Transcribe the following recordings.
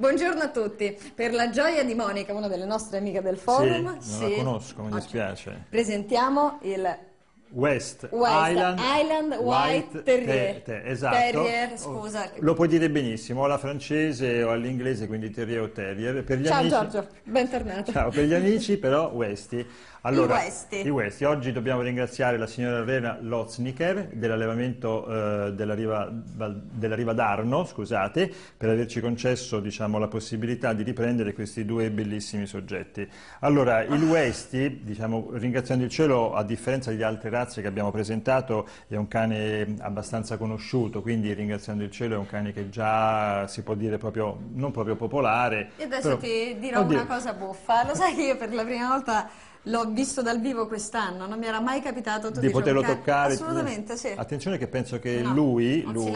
Buongiorno a tutti. Per la gioia di Monica, una delle nostre amiche del forum, sì, non la conosco, mi Oggi dispiace. Presentiamo il West, West Island, Island, White, White Terrier. Ter, ter, esatto. Terrier, oh, scusa. Lo puoi dire benissimo, o alla francese o all'inglese, quindi Terrier o Terrier. Ciao amici... Giorgio, bentornato. Ciao, per gli amici però Westy. Allora, I Westi. I Westi. Oggi dobbiamo ringraziare la signora Rena Lozniker dell'allevamento eh, della, riva, della riva d'Arno, scusate, per averci concesso diciamo, la possibilità di riprendere questi due bellissimi soggetti. Allora, il Westy, diciamo, ringraziando il cielo, a differenza di altre razze che abbiamo presentato, è un cane abbastanza conosciuto, quindi ringraziando il cielo è un cane che già si può dire proprio, non proprio popolare. E adesso però, ti dirò oddio. una cosa buffa, lo sai che io per la prima volta l'ho visto dal vivo quest'anno, non mi era mai capitato di poterlo giocare. toccare. Assolutamente, sì. Attenzione che penso che no, lui, lui,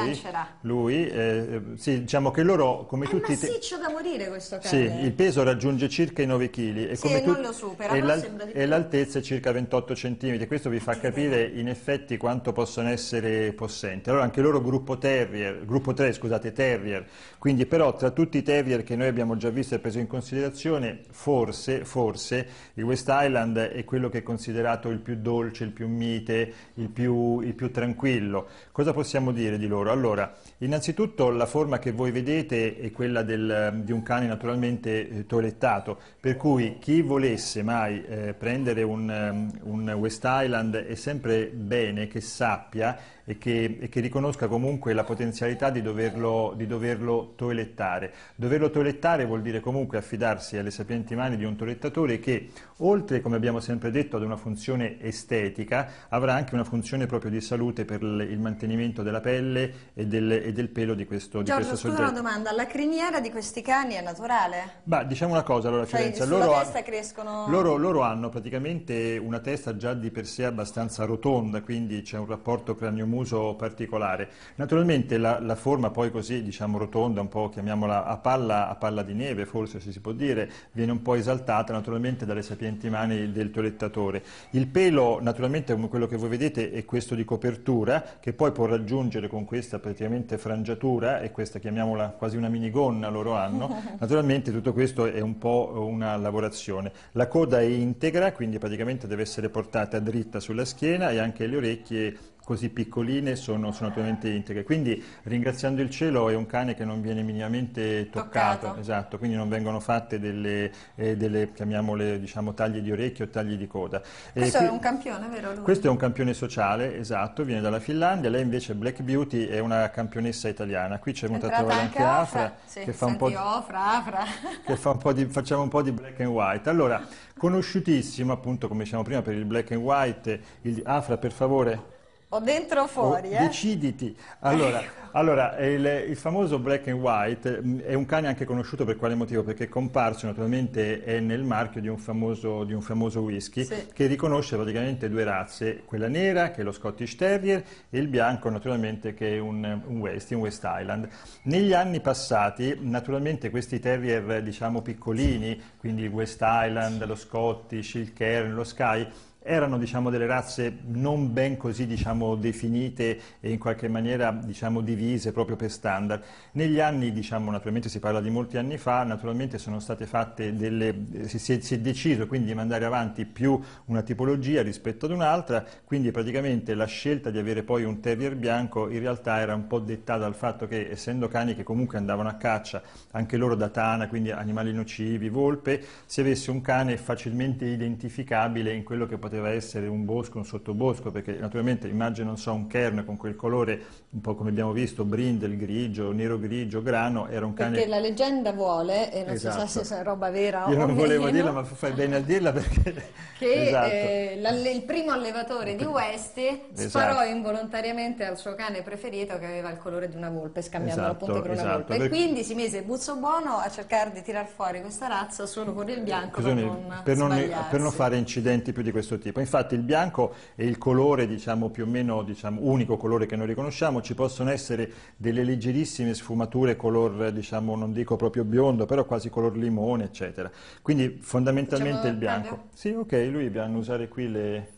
lui eh, eh, sì, diciamo che loro come è tutti... È massiccio da morire questo cane. Sì, il peso raggiunge circa i 9 kg. E tu... non lo supera, e, l'al... e l'altezza è circa 28 cm. Questo vi ah, fa anche capire bene. in effetti quanto possono essere possenti. Allora anche loro gruppo terrier, gruppo 3, scusate, terrier. Quindi però tra tutti i terrier che noi abbiamo già visto e preso in considerazione, forse, forse, il West Island Island è quello che è considerato il più dolce, il più mite, il più, il più tranquillo. Cosa possiamo dire di loro? Allora, innanzitutto la forma che voi vedete è quella del, di un cane naturalmente eh, toilettato, per cui chi volesse mai eh, prendere un, ehm, un West Island è sempre bene che sappia e che, e che, riconosca comunque la potenzialità di doverlo, di doverlo, toilettare. Doverlo toilettare vuol dire comunque affidarsi alle sapienti mani di un toilettatore che oltre come abbiamo sempre detto, ad una funzione estetica, avrà anche una funzione proprio di salute per il mantenimento della pelle e del, e del pelo di questo, Giorgio, di questo scusa soggetto. una domanda, la criniera di questi cani è naturale? Beh, diciamo una cosa, allora cioè, loro, testa crescono... loro, loro hanno praticamente una testa già di per sé abbastanza rotonda, quindi c'è un rapporto cranio-muso particolare. Naturalmente la, la, forma poi così, diciamo rotonda, un po' chiamiamola a palla, a palla di neve forse si può dire, viene un po' esaltata naturalmente dalle sapienti mani cani del tuo Il pelo, naturalmente, come quello che voi vedete, è questo di copertura, che poi può raggiungere con questa praticamente frangiatura, e questa chiamiamola quasi una minigonna loro hanno, naturalmente tutto questo è un po' una lavorazione. La coda è integra, quindi praticamente deve essere portata dritta sulla schiena e anche le orecchie così piccoline sono, sono pienamente integre. Quindi ringraziando il cielo è un cane che non viene minimamente toccato, toccato. Esatto, quindi non vengono fatte delle, eh, delle chiamiamole diciamo, tagli di orecchio o tagli di coda. Questo eh, è un campione, vero? Lui? Questo è un campione sociale, esatto, viene dalla Finlandia, lei invece Black Beauty è una campionessa italiana, qui c'è venuta a anche Afra, Afra sì, che, fa di, Ofra, Afra. che fa un po' di, facciamo un po' di black and white. Allora, conosciutissimo appunto come diciamo prima per il black and white, il, Afra per favore o dentro o fuori, o, oh, eh? Deciditi. Allora, allora il, il, famoso black and white mm, è un cane anche conosciuto per quale motivo? Perché è comparso, naturalmente è nel marchio di un famoso, di un famoso whisky sì. che riconosce praticamente due razze, quella nera che è lo Scottish Terrier e il bianco naturalmente che è un, un West, un West Island. Negli anni passati naturalmente questi terrier diciamo piccolini, quindi il West Island, lo Scottish, il Cairn, lo Sky, erano diciamo, delle razze non ben così diciamo, definite e in qualche maniera diciamo, divise proprio per standard. Negli anni, diciamo, naturalmente si parla di molti anni fa, naturalmente delle, si, si, è, deciso quindi di mandare avanti più una tipologia rispetto ad un'altra, quindi praticamente la scelta di avere poi un terrier bianco in realtà era un po' dettata dal fatto che essendo cani che comunque andavano a caccia, anche loro da tana, quindi animali nocivi, volpe, si avesse un cane facilmente identificabile in quello che poteva poteva essere un bosco, un sottobosco, perché naturalmente immagino non so, un kern con quel colore, un po' come abbiamo visto, brindel, grigio, nero grigio, grano, era un cane... Perché la leggenda vuole, e non esatto. si sa esatto. se è roba vera Io o Io non volevo dirla, ma fai bene a dirla perché... Che esatto. eh, il primo allevatore di Westy esatto. sparò involontariamente al suo cane preferito che aveva il colore di una volpe, scambiandolo esatto, appunto per una esatto. volpe. E quindi si mise Buzzo Buono a cercare di tirar fuori questa razza solo con il bianco Bisogna, per non, per non fare incidenti più di questo tipo tipo. Infatti il bianco è il colore diciamo, più o meno diciamo, unico colore che noi riconosciamo, ci possono essere delle leggerissime sfumature color, diciamo, non dico proprio biondo, però quasi color limone, eccetera. Quindi fondamentalmente il bianco. Sì, ok, lui vi usare qui le...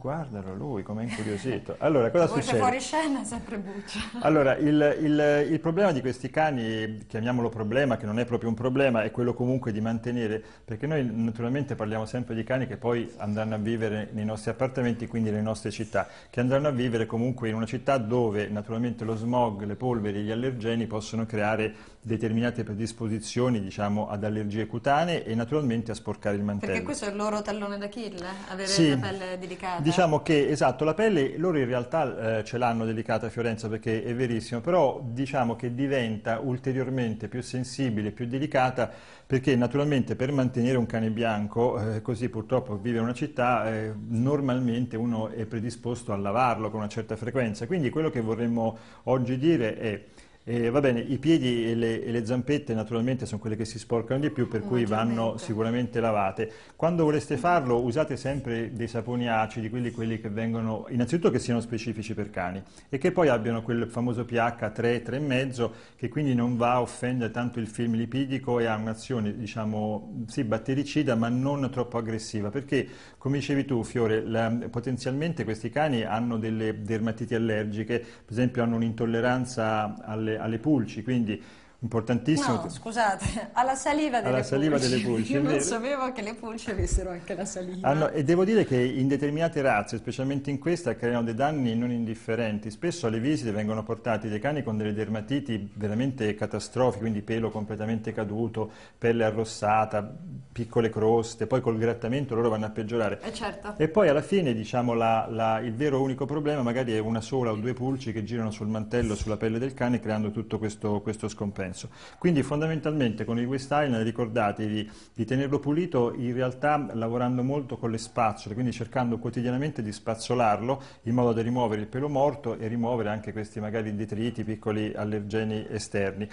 Guardalo lui, com'è incuriosito. Allora, cosa Voce succede? fuori scena, sempre buccia. Allora, il, il, il, problema di questi cani, chiamiamolo problema, che non è proprio un problema, è quello comunque di mantenere, perché noi naturalmente parliamo sempre di cani che poi andranno a vivere nei nostri appartamenti, quindi nelle nostre città, che andranno a vivere comunque in una città dove naturalmente lo smog, le polveri, gli allergeni possono creare determinate predisposizioni, diciamo, ad allergie cutanee e naturalmente a sporcare il mantello. Perché questo è il loro tallone d'Achille, avere sì, la pelle delicata. Diciamo che, esatto, la pelle loro in realtà eh, ce l'hanno delicata a Fiorenza perché è verissimo, però diciamo che diventa ulteriormente più sensibile, più delicata, perché naturalmente per mantenere un cane bianco, eh, così purtroppo vive in una città, eh, normalmente uno è predisposto a lavarlo con una certa frequenza. Quindi quello che vorremmo oggi dire è eh, va bene, i piedi e le, e le, zampette naturalmente sono quelle che si sporcano di più, per cui vanno sicuramente lavate. Quando voleste farlo usate sempre dei saponi acidi, quelli, quelli che vengono, innanzitutto che siano specifici per cani e che poi abbiano quel famoso pH 3, 3,5 che quindi non va a offendere tanto il film lipidico e ha un'azione, diciamo, sì, battericida ma non troppo aggressiva, perché come dicevi tu Fiore, la, potenzialmente questi cani hanno delle dermatiti allergiche, per esempio hanno un'intolleranza alle alle pulci, quindi importantissimo. No, scusate, alla saliva delle alla saliva pulce. Delle pulce Io non sapevo che le pulci avessero anche la saliva. Ah, e devo dire che in determinate razze, specialmente in questa, creano dei danni non indifferenti. Spesso alle visite vengono portati dei cani con delle dermatiti veramente catastrofiche, quindi pelo completamente caduto, pelle arrossata, piccole croste, poi col grattamento loro vanno a peggiorare. Eh certo. E poi alla fine, diciamo, la, la, il vero unico problema magari è una sola o due pulci che girano sul mantello, sulla pelle del cane, creando tutto questo, questo scompenso senso. Quindi fondamentalmente con il waste ricordatevi di tenerlo pulito in realtà lavorando molto con le spazzole, quindi cercando quotidianamente di spazzolarlo in modo da rimuovere il pelo morto e rimuovere anche questi magari detriti, piccoli allergeni esterni.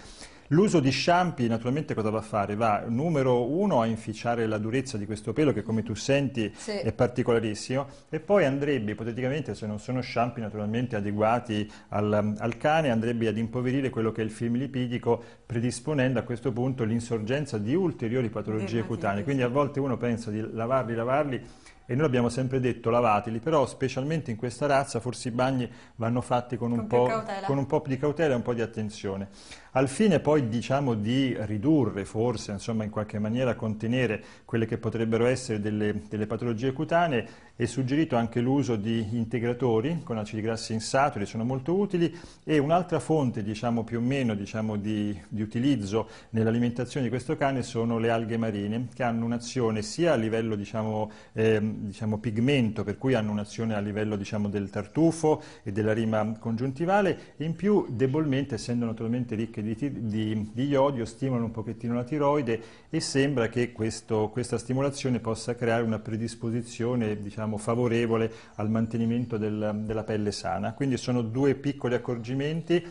L'uso di sciampi naturalmente cosa va a fare? Va numero uno a inficiare la durezza di questo pelo che come tu senti sì. è particolarissimo e poi andrebbe ipoteticamente se non sono sciampi naturalmente adeguati al, al cane andrebbe ad impoverire quello che è il film lipidico predisponendo a questo punto l'insorgenza di ulteriori patologie cutanee. Quindi a volte uno pensa di lavarli, lavarli e noi abbiamo sempre detto lavateli, però specialmente in questa razza forse i bagni vanno fatti con, con, un, po', con un, po', di cautela e un po' di attenzione. Al fine poi diciamo di ridurre forse, insomma in qualche maniera contenere quelle che potrebbero essere delle, delle patologie cutanee, è suggerito anche l'uso di integratori con acidi grassi insaturi, sono molto utili, e un'altra fonte diciamo, più o meno diciamo, di, di utilizzo nell'alimentazione di questo cane sono le alghe marine, che hanno un'azione sia a livello diciamo, eh, diciamo, pigmento, per cui hanno un'azione a livello diciamo, del tartufo e della rima congiuntivale, e in più debolmente, essendo naturalmente ricche di, di, di iodio, stimolano un pochettino la tiroide e sembra che questo, questa stimolazione possa creare una predisposizione diciamo, diciamo, favorevole al mantenimento del, della pelle sana. Quindi sono due piccoli accorgimenti.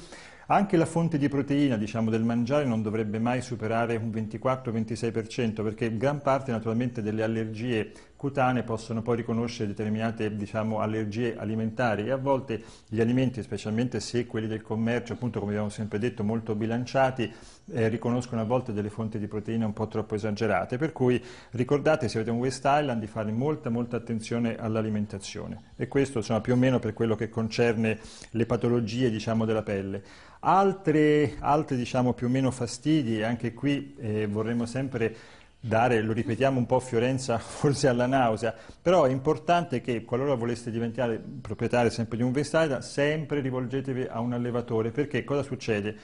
Anche la fonte di proteina diciamo, del mangiare non dovrebbe mai superare un 24-26% perché gran parte naturalmente delle allergie cutanee possono poi riconoscere determinate diciamo, allergie alimentari e a volte gli alimenti, specialmente se quelli del commercio, appunto come abbiamo sempre detto, molto bilanciati, eh, riconoscono a volte delle fonti di proteine un po' troppo esagerate, per cui ricordate se avete un West Island di fare molta molta attenzione all'alimentazione e questo insomma, più o meno per quello che concerne le patologie diciamo, della pelle. altri diciamo, più o meno fastidi, anche qui eh, vorremmo sempre dare, lo ripetiamo un po' Fiorenza, forse alla nausea, però è importante che qualora voleste diventare proprietario sempre di un vestaia, sempre rivolgetevi a un allevatore, perché cosa succede?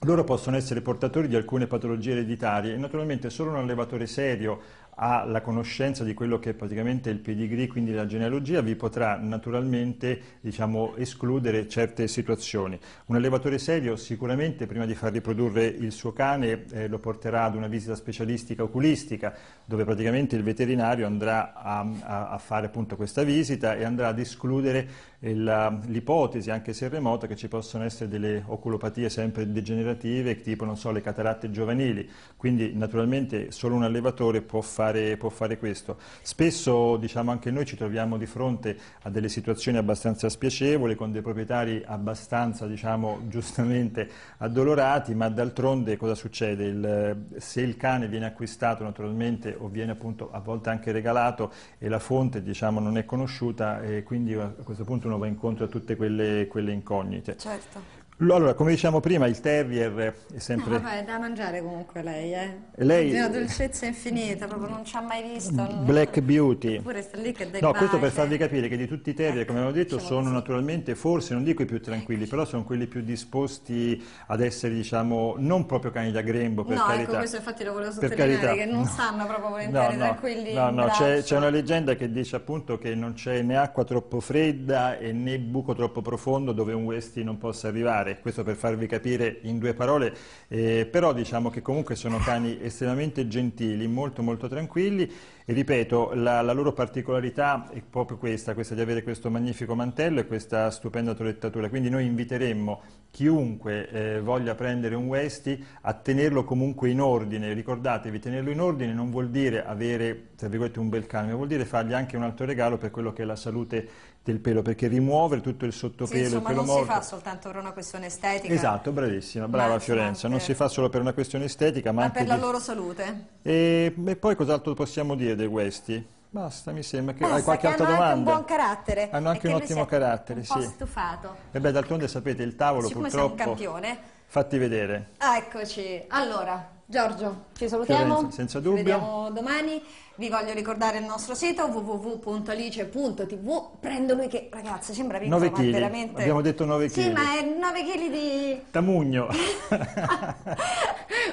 Loro possono essere portatori di alcune patologie ereditarie e naturalmente solo un allevatore serio ha la conoscenza di quello che è praticamente il pedigree, quindi la genealogia, vi potrà naturalmente diciamo, escludere certe situazioni. Un allevatore serio sicuramente prima di far riprodurre il suo cane eh, lo porterà ad una visita specialistica oculistica, dove praticamente il veterinario andrà a, a, a fare appunto questa visita e andrà ad escludere l'ipotesi, anche se remota, che ci possono essere delle oculopatie sempre degenerative, tipo non so, le cataratte giovanili. Quindi naturalmente solo un allevatore può fare, può fare questo. Spesso diciamo, anche noi ci troviamo di fronte a delle situazioni abbastanza spiacevoli, con dei proprietari abbastanza diciamo, giustamente addolorati, ma d'altronde cosa succede? Il, se il cane viene acquistato naturalmente o viene appunto a volte anche regalato e la fonte diciamo, non è conosciuta, e quindi a questo punto uno va incontro a tutte quelle, quelle incognite. Certo. Allora, come diciamo prima, il terrier è sempre... No, vabbè, è da mangiare comunque lei, eh. Lei... È una dolcezza infinita, proprio non ci ha mai visto. Black Beauty. Eppure sta lì che dai No, questo per farvi capire che di tutti i terrier, come avevo detto, ecco, sono così. naturalmente, forse, non dico i più tranquilli, ecco, però sono quelli più disposti ad essere, diciamo, non proprio cani da grembo, per no, ecco, carità. No, ecco, questo infatti lo volevo sottolineare, che non no. stanno proprio volentieri no, tranquilli No, no, c'è una leggenda che dice appunto che non c'è né acqua troppo fredda e né buco troppo profondo dove un Westie non possa arrivare fare, questo per farvi capire in due parole, eh, però diciamo che comunque sono cani estremamente gentili, molto molto tranquilli e ripeto, la, la loro particolarità è proprio questa, questa di avere questo magnifico mantello e questa stupenda torettatura, quindi noi inviteremmo chiunque eh, voglia prendere un Westy a tenerlo comunque in ordine. Ricordatevi, tenerlo in ordine non vuol dire avere un bel cane, ma vuol dire fargli anche un altro regalo per quello che è la salute del pelo, perché rimuovere tutto il sottopelo, sì, insomma, non morto. si fa soltanto per una questione estetica. Esatto, bravissima, brava ma Fiorenza, non si fa solo per una questione estetica, ma, ma anche per la di... loro salute. E, e poi cos'altro possiamo dire dei Westy? Basta, mi sembra che Basta, hai qualche che altra domanda. Hanno anche un buon carattere. Hanno anche un ottimo carattere, un sì. stufato. E eh beh, d'altronde sapete, il tavolo Siccome purtroppo... Siccome sei un campione. Fatti vedere. Ah, eccoci. Allora, Giorgio, ci salutiamo. Senza dubbio. Ci vediamo domani. Vi voglio ricordare il nostro sito www.alice.tv. Prendo lui che, ragazzi, sembra piccolo, 9 kg. veramente... Abbiamo detto 9 kg. Sì, ma è 9 kg di... Tamugno.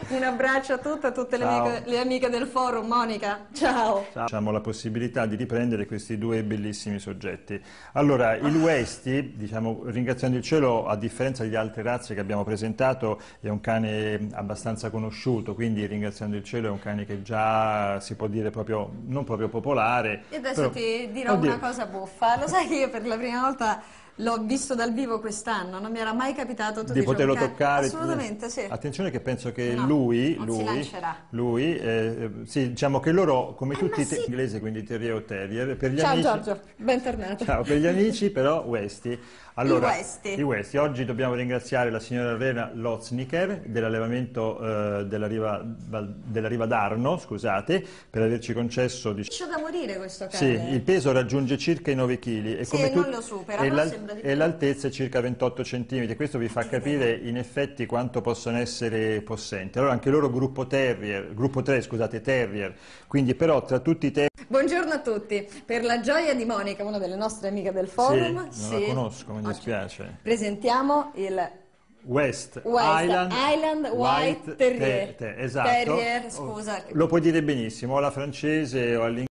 Un abbraccio a tutte, a tutte le amiche, le amiche, del forum. Monica, ciao. ciao. Facciamo la possibilità di riprendere questi due bellissimi soggetti. Allora, il Westy, diciamo, ringraziando il cielo, a differenza di altre razze che abbiamo presentato, è un cane abbastanza conosciuto conosciuto, quindi ringraziando il cielo è un cane che già si può dire proprio, non proprio popolare. E adesso però, ti dirò oddio. una cosa buffa, lo sai che io per la prima volta l'ho visto dal vivo quest'anno, non mi era mai capitato di poterlo toccare. Assolutamente, sì. Attenzione che penso che no, lui, lui, lui eh, sì, diciamo che loro, come eh, tutti sì. inglesi, quindi terrier o terrier, per gli Ciao, amici... Ciao Giorgio, bentornato. Ciao, per gli amici però Westy. Allora, I Westy. I Westy. Oggi dobbiamo ringraziare la signora Rena Lozniker dell'allevamento eh, della, riva, della riva d'Arno, scusate, per averci concesso... Dic... C'è da morire questo cane. Sì, il peso raggiunge circa i 9 kg. E sì, come tu... non lo supera, e però la e l'altezza è circa 28 cm. Questo vi fa capire in effetti quanto possono essere possenti. Allora anche loro gruppo terrier, gruppo 3, scusate, terrier. Quindi però tra tutti i terrier Buongiorno a tutti. Per la gioia di Monica, una delle nostre amiche del forum, sì, non sì. la conosco, mi dispiace. Presentiamo il West, West, Island, Island White, White Terrier. Ter ter esatto. Terrier, scusa. Lo puoi dire benissimo, o alla francese o all'inglese.